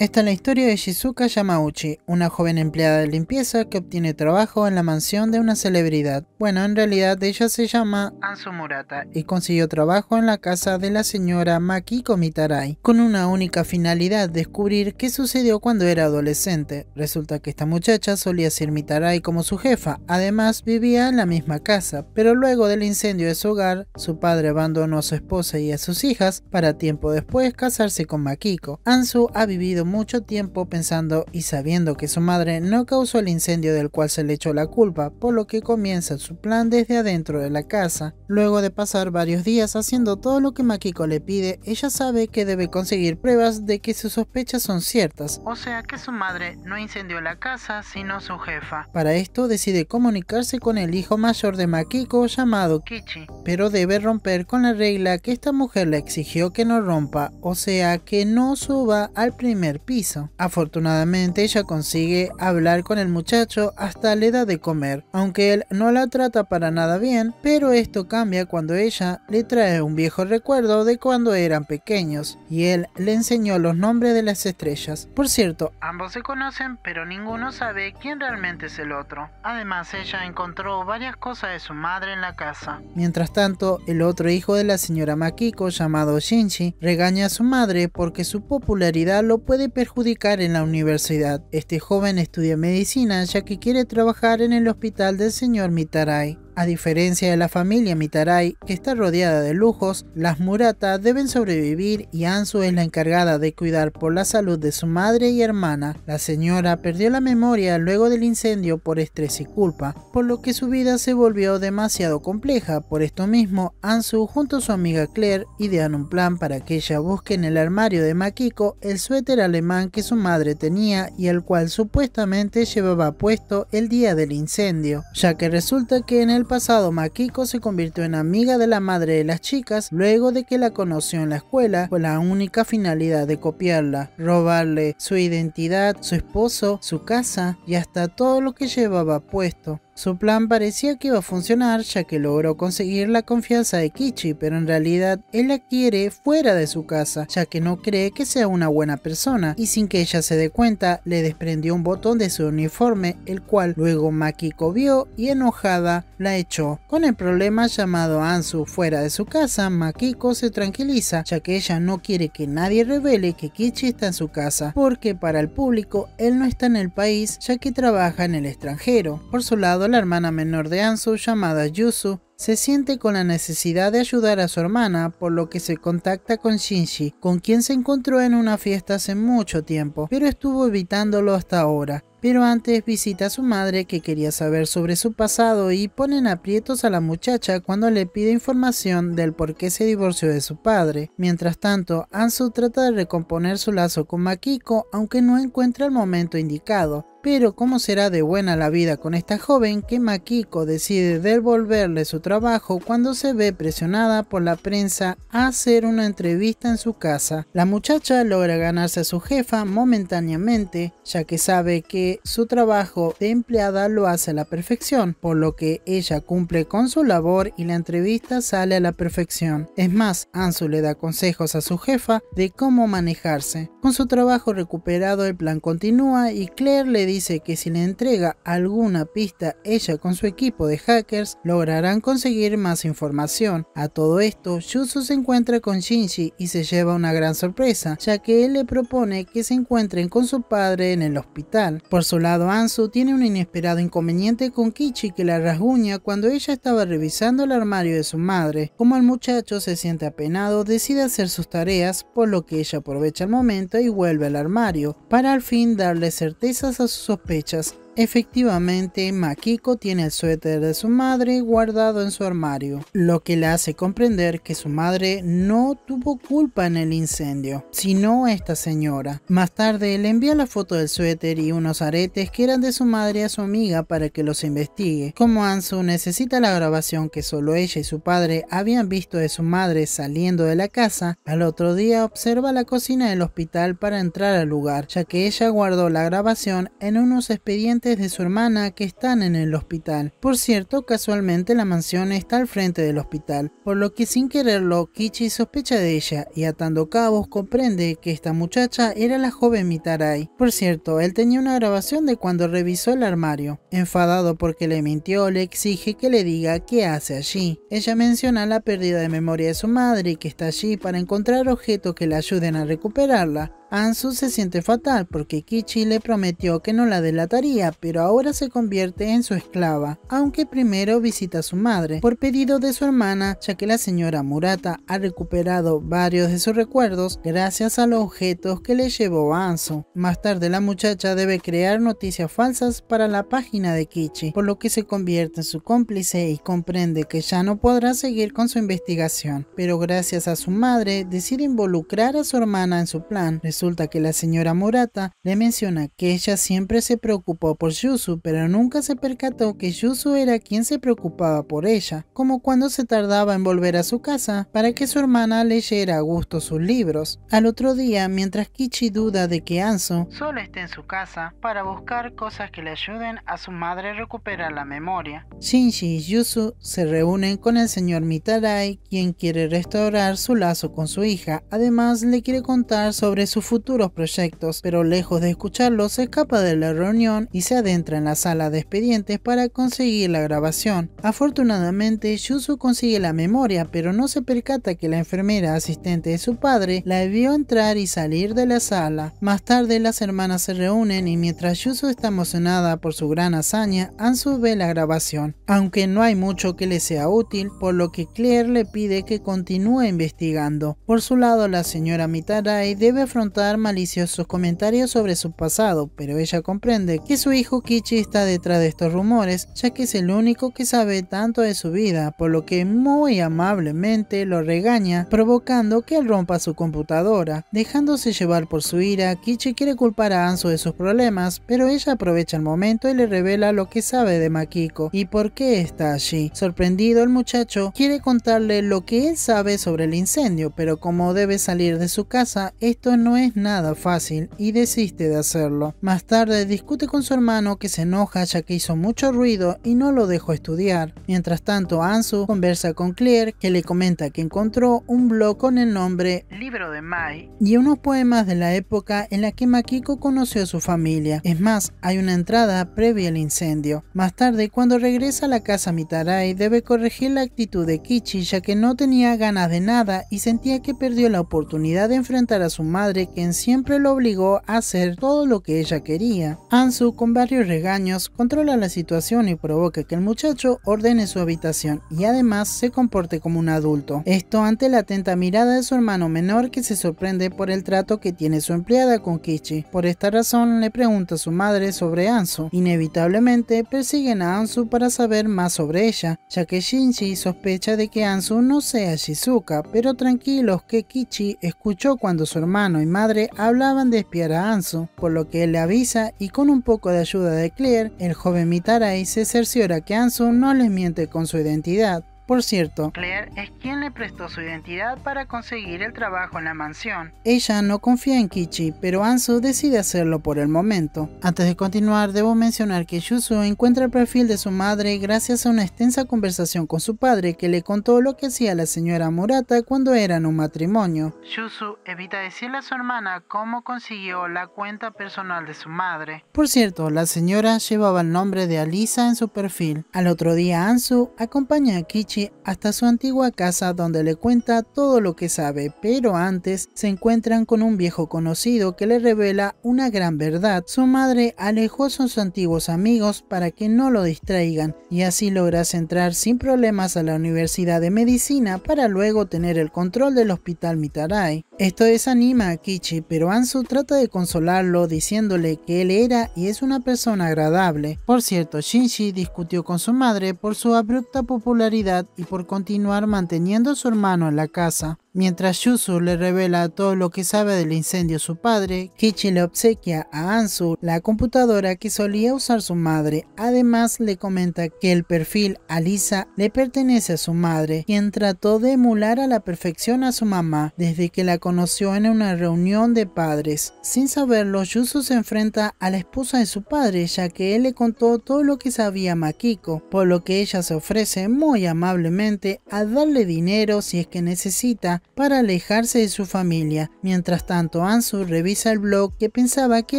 Esta es la historia de Shizuka Yamauchi, una joven empleada de limpieza que obtiene trabajo en la mansión de una celebridad. Bueno, en realidad ella se llama Anzu Murata y consiguió trabajo en la casa de la señora Makiko Mitarai, con una única finalidad, descubrir qué sucedió cuando era adolescente. Resulta que esta muchacha solía ser Mitarai como su jefa, además vivía en la misma casa, pero luego del incendio de su hogar, su padre abandonó a su esposa y a sus hijas para tiempo después casarse con Makiko. Anzu ha vivido mucho tiempo pensando y sabiendo que su madre no causó el incendio del cual se le echó la culpa, por lo que comienza su plan desde adentro de la casa. Luego de pasar varios días haciendo todo lo que Makiko le pide, ella sabe que debe conseguir pruebas de que sus sospechas son ciertas, o sea que su madre no incendió la casa sino su jefa. Para esto decide comunicarse con el hijo mayor de Makiko llamado Kichi, pero debe romper con la regla que esta mujer le exigió que no rompa, o sea que no suba al primer piso. Afortunadamente ella consigue hablar con el muchacho hasta la edad de comer, aunque él no la trata para nada bien, pero esto cambia cuando ella le trae un viejo recuerdo de cuando eran pequeños y él le enseñó los nombres de las estrellas. Por cierto, ambos se conocen pero ninguno sabe quién realmente es el otro. Además ella encontró varias cosas de su madre en la casa. Mientras tanto, el otro hijo de la señora Makiko llamado Shinji regaña a su madre porque su popularidad lo puede perjudicar en la universidad. Este joven estudia medicina ya que quiere trabajar en el hospital del señor Mitarai. A diferencia de la familia Mitarai, que está rodeada de lujos, las Murata deben sobrevivir y Ansu es la encargada de cuidar por la salud de su madre y hermana. La señora perdió la memoria luego del incendio por estrés y culpa, por lo que su vida se volvió demasiado compleja. Por esto mismo, Ansu junto a su amiga Claire idean un plan para que ella busque en el armario de Makiko el suéter alemán que su madre tenía y el cual supuestamente llevaba puesto el día del incendio, ya que resulta que en el el pasado, Makiko se convirtió en amiga de la madre de las chicas luego de que la conoció en la escuela con la única finalidad de copiarla, robarle su identidad, su esposo, su casa y hasta todo lo que llevaba puesto. Su plan parecía que iba a funcionar ya que logró conseguir la confianza de Kichi, pero en realidad él la quiere fuera de su casa, ya que no cree que sea una buena persona, y sin que ella se dé cuenta, le desprendió un botón de su uniforme, el cual luego Makiko vio y enojada la echó. Con el problema llamado Ansu fuera de su casa, Makiko se tranquiliza, ya que ella no quiere que nadie revele que Kichi está en su casa, porque para el público él no está en el país, ya que trabaja en el extranjero. Por su lado, la hermana menor de Ansu, llamada Yusu, se siente con la necesidad de ayudar a su hermana, por lo que se contacta con Shinji, con quien se encontró en una fiesta hace mucho tiempo, pero estuvo evitándolo hasta ahora. Pero antes visita a su madre que quería saber sobre su pasado y ponen aprietos a la muchacha cuando le pide información del por qué se divorció de su padre. Mientras tanto, Ansu trata de recomponer su lazo con Makiko aunque no encuentra el momento indicado. Pero cómo será de buena la vida con esta joven que Makiko decide devolverle su trabajo cuando se ve presionada por la prensa a hacer una entrevista en su casa. La muchacha logra ganarse a su jefa momentáneamente, ya que sabe que su trabajo de empleada lo hace a la perfección, por lo que ella cumple con su labor y la entrevista sale a la perfección. Es más, Anzu le da consejos a su jefa de cómo manejarse. Con su trabajo recuperado el plan continúa y Claire le dice que si le entrega alguna pista ella con su equipo de hackers lograrán conseguir más información. A todo esto, Yuzu se encuentra con Shinji y se lleva una gran sorpresa, ya que él le propone que se encuentren con su padre en el hospital. Por su lado, Ansu tiene un inesperado inconveniente con Kichi que la rasguña cuando ella estaba revisando el armario de su madre. Como el muchacho se siente apenado, decide hacer sus tareas, por lo que ella aprovecha el momento y vuelve al armario, para al fin darle certezas a sus sospechas. Efectivamente, Makiko tiene el suéter de su madre guardado en su armario, lo que le hace comprender que su madre no tuvo culpa en el incendio, sino esta señora. Más tarde le envía la foto del suéter y unos aretes que eran de su madre a su amiga para que los investigue. Como anzu necesita la grabación que solo ella y su padre habían visto de su madre saliendo de la casa, al otro día observa la cocina del hospital para entrar al lugar, ya que ella guardó la grabación en unos expedientes de su hermana que están en el hospital. Por cierto, casualmente la mansión está al frente del hospital, por lo que sin quererlo Kichi sospecha de ella y atando cabos comprende que esta muchacha era la joven Mitarai. Por cierto, él tenía una grabación de cuando revisó el armario. Enfadado porque le mintió, le exige que le diga qué hace allí. Ella menciona la pérdida de memoria de su madre y que está allí para encontrar objetos que la ayuden a recuperarla. Ansu se siente fatal porque Kichi le prometió que no la delataría, pero ahora se convierte en su esclava, aunque primero visita a su madre por pedido de su hermana, ya que la señora Murata ha recuperado varios de sus recuerdos gracias a los objetos que le llevó a Ansu. Más tarde la muchacha debe crear noticias falsas para la página de Kichi, por lo que se convierte en su cómplice y comprende que ya no podrá seguir con su investigación, pero gracias a su madre decide involucrar a su hermana en su plan resulta que la señora Murata le menciona que ella siempre se preocupó por Yusu, pero nunca se percató que Yusu era quien se preocupaba por ella, como cuando se tardaba en volver a su casa para que su hermana leyera a gusto sus libros. Al otro día, mientras Kichi duda de que Anso solo esté en su casa para buscar cosas que le ayuden a su madre a recuperar la memoria, Shinji y Yusu se reúnen con el señor Mitarai, quien quiere restaurar su lazo con su hija. Además, le quiere contar sobre su futuros proyectos, pero lejos de escucharlo se escapa de la reunión y se adentra en la sala de expedientes para conseguir la grabación. Afortunadamente, Yuzu consigue la memoria, pero no se percata que la enfermera asistente de su padre la vio entrar y salir de la sala. Más tarde las hermanas se reúnen y mientras Yuzu está emocionada por su gran hazaña, Anzu ve la grabación, aunque no hay mucho que le sea útil, por lo que Claire le pide que continúe investigando. Por su lado, la señora Mitarai debe afrontar maliciosos comentarios sobre su pasado, pero ella comprende que su hijo Kichi está detrás de estos rumores, ya que es el único que sabe tanto de su vida, por lo que muy amablemente lo regaña, provocando que él rompa su computadora. Dejándose llevar por su ira, Kichi quiere culpar a Anso de sus problemas, pero ella aprovecha el momento y le revela lo que sabe de Makiko y por qué está allí. Sorprendido, el muchacho quiere contarle lo que él sabe sobre el incendio, pero como debe salir de su casa, esto no es nada fácil y desiste de hacerlo. Más tarde discute con su hermano que se enoja ya que hizo mucho ruido y no lo dejó estudiar. Mientras tanto, Anzu conversa con Claire que le comenta que encontró un blog con el nombre Libro de Mai y unos poemas de la época en la que Makiko conoció a su familia. Es más, hay una entrada previa al incendio. Más tarde, cuando regresa a la casa Mitarai, debe corregir la actitud de Kichi ya que no tenía ganas de nada y sentía que perdió la oportunidad de enfrentar a su madre quien siempre lo obligó a hacer todo lo que ella quería. Anzu con varios regaños, controla la situación y provoca que el muchacho ordene su habitación y además se comporte como un adulto. Esto ante la atenta mirada de su hermano menor que se sorprende por el trato que tiene su empleada con Kichi. Por esta razón le pregunta a su madre sobre Ansu. Inevitablemente persiguen a Anzu para saber más sobre ella, ya que Shinji sospecha de que Ansu no sea Shizuka, pero tranquilos que Kichi escuchó cuando su hermano y madre madre hablaban de espiar a Anzu, por lo que él le avisa y con un poco de ayuda de Claire, el joven Mitarai se cerciora que Anzu no les miente con su identidad. Por cierto, Claire es quien le prestó su identidad para conseguir el trabajo en la mansión. Ella no confía en Kichi, pero Ansu decide hacerlo por el momento. Antes de continuar, debo mencionar que Yuzu encuentra el perfil de su madre gracias a una extensa conversación con su padre que le contó lo que hacía la señora Murata cuando eran un matrimonio. Yuzu evita decirle a su hermana cómo consiguió la cuenta personal de su madre. Por cierto, la señora llevaba el nombre de Alisa en su perfil. Al otro día, Ansu acompaña a Kichi hasta su antigua casa donde le cuenta todo lo que sabe, pero antes se encuentran con un viejo conocido que le revela una gran verdad. Su madre alejó a sus antiguos amigos para que no lo distraigan y así logra entrar sin problemas a la Universidad de Medicina para luego tener el control del hospital Mitarai. Esto desanima a Kichi, pero Ansu trata de consolarlo diciéndole que él era y es una persona agradable. Por cierto, Shinji discutió con su madre por su abrupta popularidad y por continuar manteniendo a su hermano en la casa, Mientras Yuzu le revela todo lo que sabe del incendio a su padre, Kichi le obsequia a Ansu la computadora que solía usar su madre. Además le comenta que el perfil Alisa le pertenece a su madre, quien trató de emular a la perfección a su mamá desde que la conoció en una reunión de padres. Sin saberlo, Yuzu se enfrenta a la esposa de su padre ya que él le contó todo lo que sabía a Makiko, por lo que ella se ofrece muy amablemente a darle dinero si es que necesita para alejarse de su familia. Mientras tanto, Ansu revisa el blog que pensaba que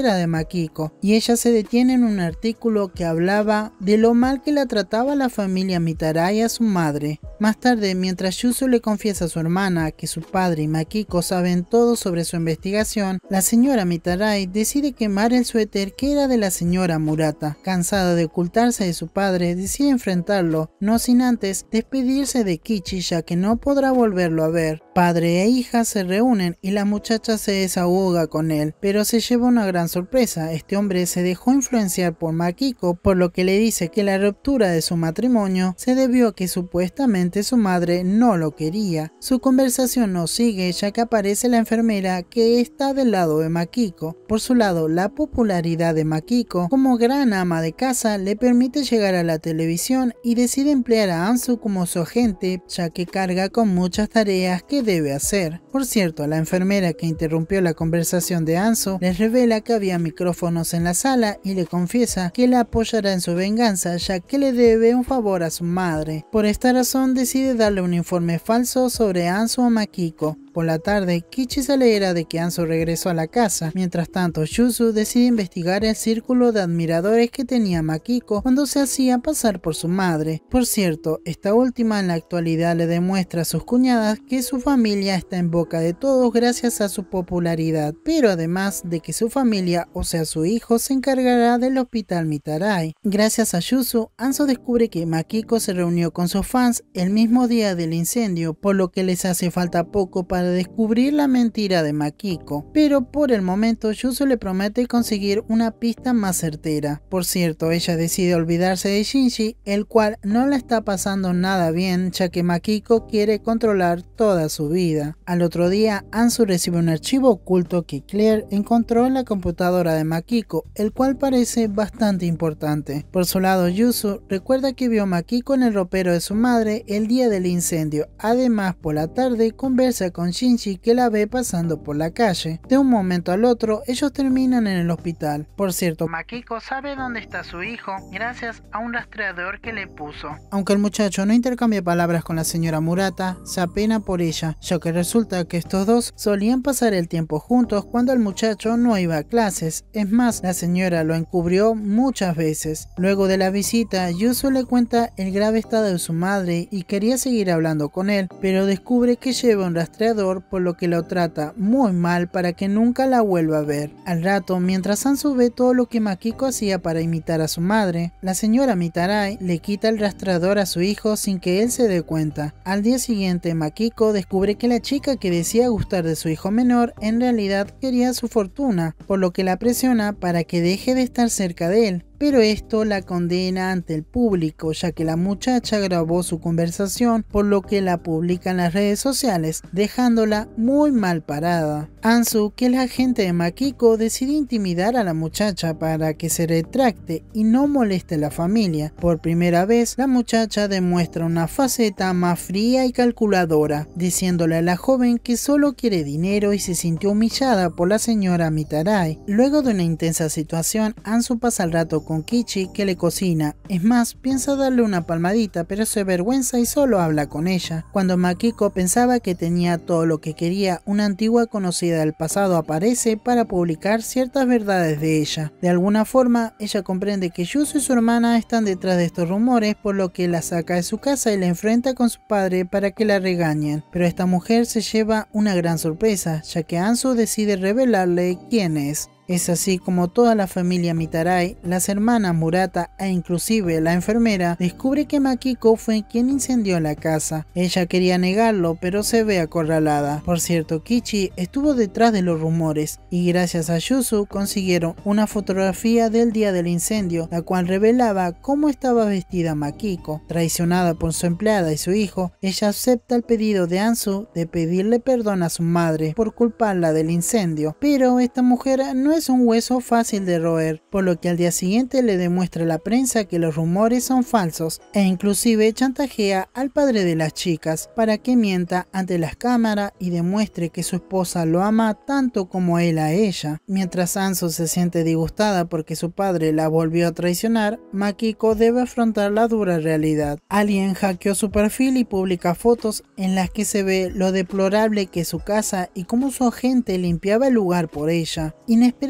era de Makiko y ella se detiene en un artículo que hablaba de lo mal que la trataba la familia Mitarai a su madre. Más tarde, mientras Yusu le confiesa a su hermana que su padre y Makiko saben todo sobre su investigación, la señora Mitarai decide quemar el suéter que era de la señora Murata. Cansada de ocultarse de su padre, decide enfrentarlo, no sin antes despedirse de Kichi ya que no podrá volverlo a ver. Padre e hija se reúnen y la muchacha se desahoga con él, pero se lleva una gran sorpresa. Este hombre se dejó influenciar por Makiko, por lo que le dice que la ruptura de su matrimonio se debió a que supuestamente su madre no lo quería. Su conversación no sigue ya que aparece la enfermera que está del lado de Makiko. Por su lado, la popularidad de Makiko como gran ama de casa le permite llegar a la televisión y decide emplear a Ansu como su agente, ya que carga con muchas tareas que debe hacer. Por cierto, la enfermera que interrumpió la conversación de Anso les revela que había micrófonos en la sala y le confiesa que la apoyará en su venganza ya que le debe un favor a su madre. Por esta razón decide darle un informe falso sobre Anso a Makiko, por la tarde, Kichi se alegra de que Anso regresó a la casa. Mientras tanto, Yuzu decide investigar el círculo de admiradores que tenía Makiko cuando se hacía pasar por su madre. Por cierto, esta última en la actualidad le demuestra a sus cuñadas que su familia está en boca de todos gracias a su popularidad, pero además de que su familia, o sea su hijo, se encargará del hospital Mitarai. Gracias a Yusu, Anzo descubre que Makiko se reunió con sus fans el mismo día del incendio, por lo que les hace falta poco para de descubrir la mentira de Makiko, pero por el momento Yuzu le promete conseguir una pista más certera. Por cierto, ella decide olvidarse de Shinji, el cual no la está pasando nada bien ya que Makiko quiere controlar toda su vida. Al otro día, Ansu recibe un archivo oculto que Claire encontró en la computadora de Makiko, el cual parece bastante importante. Por su lado, Yuzu recuerda que vio a Makiko en el ropero de su madre el día del incendio. Además, por la tarde conversa con Shinji que la ve pasando por la calle. De un momento al otro, ellos terminan en el hospital. Por cierto, Makiko sabe dónde está su hijo gracias a un rastreador que le puso. Aunque el muchacho no intercambia palabras con la señora Murata, se apena por ella, ya que resulta que estos dos solían pasar el tiempo juntos cuando el muchacho no iba a clases. Es más, la señora lo encubrió muchas veces. Luego de la visita, Yusu le cuenta el grave estado de su madre y quería seguir hablando con él, pero descubre que lleva un rastreador por lo que lo trata muy mal para que nunca la vuelva a ver. Al rato, mientras Sansu ve todo lo que Makiko hacía para imitar a su madre, la señora Mitarai le quita el rastrador a su hijo sin que él se dé cuenta. Al día siguiente, Makiko descubre que la chica que decía gustar de su hijo menor en realidad quería su fortuna, por lo que la presiona para que deje de estar cerca de él, pero esto la condena ante el público ya que la muchacha grabó su conversación por lo que la publica en las redes sociales dejándola muy mal parada. Ansu, que es la agente de Makiko, ...decide intimidar a la muchacha para que se retracte y no moleste a la familia. Por primera vez, la muchacha demuestra una faceta más fría y calculadora, diciéndole a la joven que solo quiere dinero y se sintió humillada por la señora Mitarai. Luego de una intensa situación, Ansu pasa el rato con con Kichi que le cocina. Es más, piensa darle una palmadita, pero se avergüenza y solo habla con ella. Cuando Makiko pensaba que tenía todo lo que quería, una antigua conocida del pasado aparece para publicar ciertas verdades de ella. De alguna forma, ella comprende que Yuzu y su hermana están detrás de estos rumores, por lo que la saca de su casa y la enfrenta con su padre para que la regañen. Pero esta mujer se lleva una gran sorpresa, ya que Anzu decide revelarle quién es. Es así como toda la familia Mitarai, las hermanas Murata e inclusive la enfermera descubre que Makiko fue quien incendió la casa. Ella quería negarlo pero se ve acorralada. Por cierto, Kichi estuvo detrás de los rumores y gracias a Yuzu consiguieron una fotografía del día del incendio, la cual revelaba cómo estaba vestida Makiko. Traicionada por su empleada y su hijo, ella acepta el pedido de Ansu de pedirle perdón a su madre por culparla del incendio, pero esta mujer no es un hueso fácil de roer, por lo que al día siguiente le demuestra a la prensa que los rumores son falsos e inclusive chantajea al padre de las chicas para que mienta ante las cámaras y demuestre que su esposa lo ama tanto como él a ella. Mientras Anso se siente disgustada porque su padre la volvió a traicionar, Makiko debe afrontar la dura realidad. Alguien hackeó su perfil y publica fotos en las que se ve lo deplorable que es su casa y cómo su agente limpiaba el lugar por ella. Inesperadamente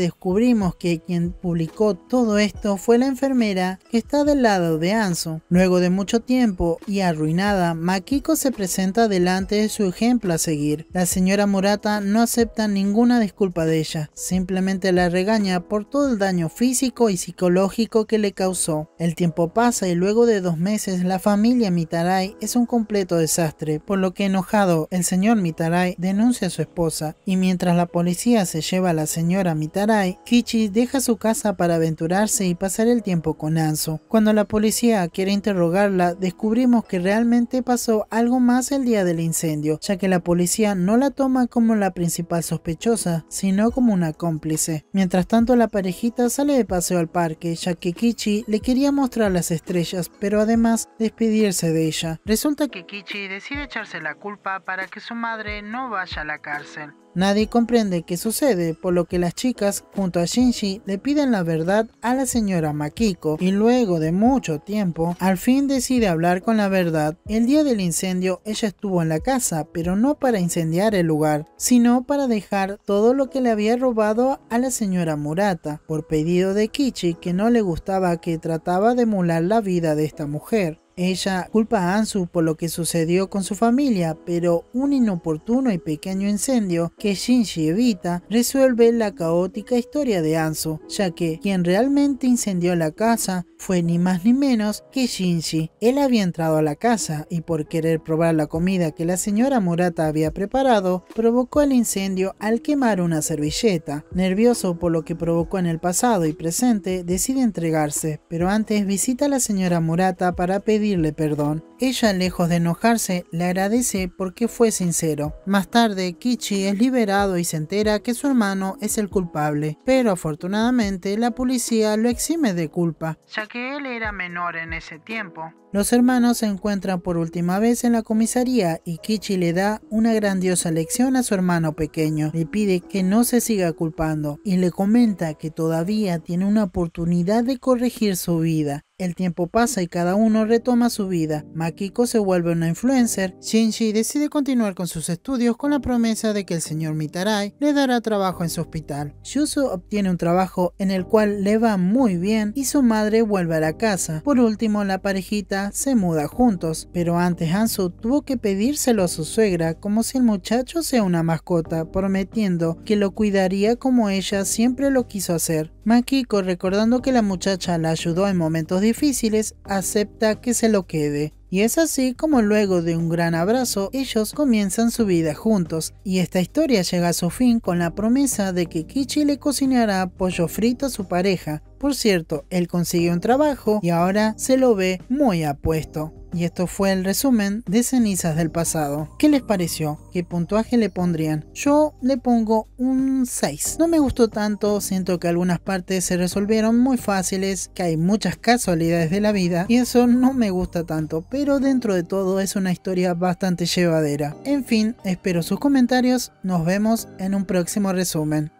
descubrimos que quien publicó todo esto fue la enfermera que está del lado de Anso. Luego de mucho tiempo y arruinada, Makiko se presenta delante de su ejemplo a seguir. La señora Murata no acepta ninguna disculpa de ella, simplemente la regaña por todo el daño físico y psicológico que le causó. El tiempo pasa y luego de dos meses la familia Mitarai es un completo desastre, por lo que enojado el señor Mitarai denuncia a su esposa y mientras la policía se lleva a la señora señora Mitarai, Kichi deja su casa para aventurarse y pasar el tiempo con anzo Cuando la policía quiere interrogarla, descubrimos que realmente pasó algo más el día del incendio, ya que la policía no la toma como la principal sospechosa, sino como una cómplice. Mientras tanto, la parejita sale de paseo al parque, ya que Kichi le quería mostrar las estrellas, pero además despedirse de ella. Resulta que Kichi decide echarse la culpa para que su madre no vaya a la cárcel. Nadie comprende qué sucede, por lo que las chicas junto a Shinji le piden la verdad a la señora Makiko y luego de mucho tiempo al fin decide hablar con la verdad. El día del incendio ella estuvo en la casa, pero no para incendiar el lugar, sino para dejar todo lo que le había robado a la señora Murata, por pedido de Kichi que no le gustaba que trataba de emular la vida de esta mujer. Ella culpa a Ansu por lo que sucedió con su familia, pero un inoportuno y pequeño incendio que Shinji evita resuelve la caótica historia de Ansu, ya que quien realmente incendió la casa fue ni más ni menos que Shinji. Él había entrado a la casa y por querer probar la comida que la señora Murata había preparado, provocó el incendio al quemar una servilleta. Nervioso por lo que provocó en el pasado y presente, decide entregarse, pero antes visita a la señora Murata para pedir pedirle perdón ella, lejos de enojarse, le agradece porque fue sincero. Más tarde, Kichi es liberado y se entera que su hermano es el culpable, pero afortunadamente la policía lo exime de culpa, ya que él era menor en ese tiempo. Los hermanos se encuentran por última vez en la comisaría y Kichi le da una grandiosa lección a su hermano pequeño. Le pide que no se siga culpando y le comenta que todavía tiene una oportunidad de corregir su vida. El tiempo pasa y cada uno retoma su vida. Kiko se vuelve una influencer, Shinji decide continuar con sus estudios con la promesa de que el señor Mitarai le dará trabajo en su hospital. Yusu obtiene un trabajo en el cual le va muy bien y su madre vuelve a la casa. Por último, la parejita se muda juntos, pero antes Hansu tuvo que pedírselo a su suegra como si el muchacho sea una mascota, prometiendo que lo cuidaría como ella siempre lo quiso hacer. Makiko, recordando que la muchacha la ayudó en momentos difíciles, acepta que se lo quede. Y es así como luego de un gran abrazo, ellos comienzan su vida juntos, y esta historia llega a su fin con la promesa de que Kichi le cocinará pollo frito a su pareja, por cierto, él consiguió un trabajo y ahora se lo ve muy apuesto. Y esto fue el resumen de Cenizas del Pasado. ¿Qué les pareció? ¿Qué puntuaje le pondrían? Yo le pongo un 6. No me gustó tanto, siento que algunas partes se resolvieron muy fáciles, que hay muchas casualidades de la vida y eso no me gusta tanto, pero dentro de todo es una historia bastante llevadera. En fin, espero sus comentarios, nos vemos en un próximo resumen.